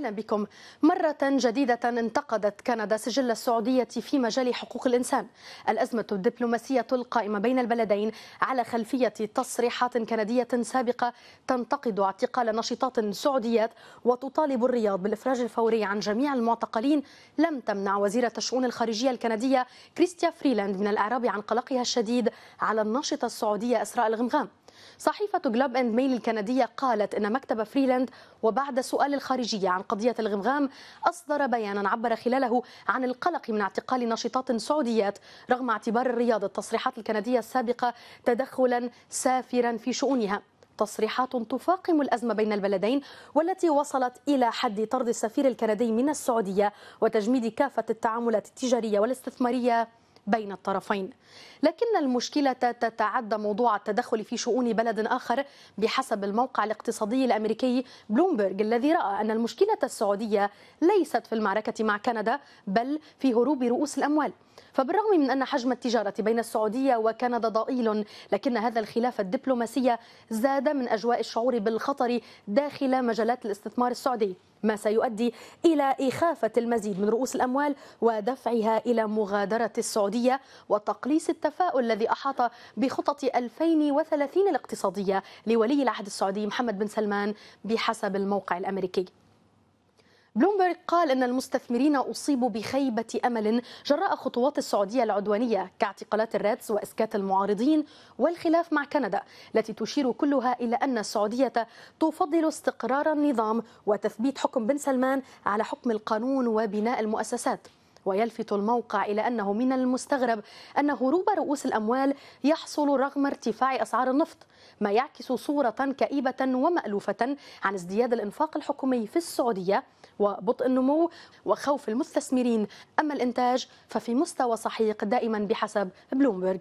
أهلا بكم مرة جديدة انتقدت كندا سجل السعودية في مجال حقوق الإنسان الأزمة الدبلوماسية القائمة بين البلدين على خلفية تصريحات كندية سابقة تنتقد اعتقال نشطات سعوديات وتطالب الرياض بالإفراج الفوري عن جميع المعتقلين لم تمنع وزيرة الشؤون الخارجية الكندية كريستيا فريلاند من الإعراب عن قلقها الشديد على الناشطة السعودية إسراء الغمغام صحيفة جلوب اند ميل الكندية قالت أن مكتب فريلاند وبعد سؤال الخارجية عن قضية الغمغام أصدر بيانا عبر خلاله عن القلق من اعتقال ناشطات سعوديات رغم اعتبار الرياض التصريحات الكندية السابقة تدخلا سافرا في شؤونها تصريحات تفاقم الأزمة بين البلدين والتي وصلت إلى حد طرد السفير الكندي من السعودية وتجميد كافة التعاملات التجارية والاستثمارية بين الطرفين لكن المشكلة تتعدى موضوع التدخل في شؤون بلد آخر بحسب الموقع الاقتصادي الأمريكي بلومبرج الذي رأى أن المشكلة السعودية ليست في المعركة مع كندا بل في هروب رؤوس الأموال فبالرغم من أن حجم التجارة بين السعودية وكندا ضئيل لكن هذا الخلاف الدبلوماسي زاد من أجواء الشعور بالخطر داخل مجالات الاستثمار السعودي ما سيؤدي إلى إخافة المزيد من رؤوس الأموال ودفعها إلى مغادرة السعودية وتقليص التفاؤل الذي أحاط بخطط 2030 الاقتصادية لولي العهد السعودي محمد بن سلمان بحسب الموقع الأمريكي بلومبرغ قال ان المستثمرين اصيبوا بخيبه امل جراء خطوات السعوديه العدوانيه كاعتقالات الرادس واسكات المعارضين والخلاف مع كندا التي تشير كلها الى ان السعوديه تفضل استقرار النظام وتثبيت حكم بن سلمان على حكم القانون وبناء المؤسسات ويلفت الموقع إلى أنه من المستغرب أن هروب رؤوس الأموال يحصل رغم ارتفاع أسعار النفط ما يعكس صورة كئيبة ومألوفة عن ازدياد الإنفاق الحكومي في السعودية وبطء النمو وخوف المستثمرين أما الإنتاج ففي مستوى سحيق دائما بحسب بلومبرج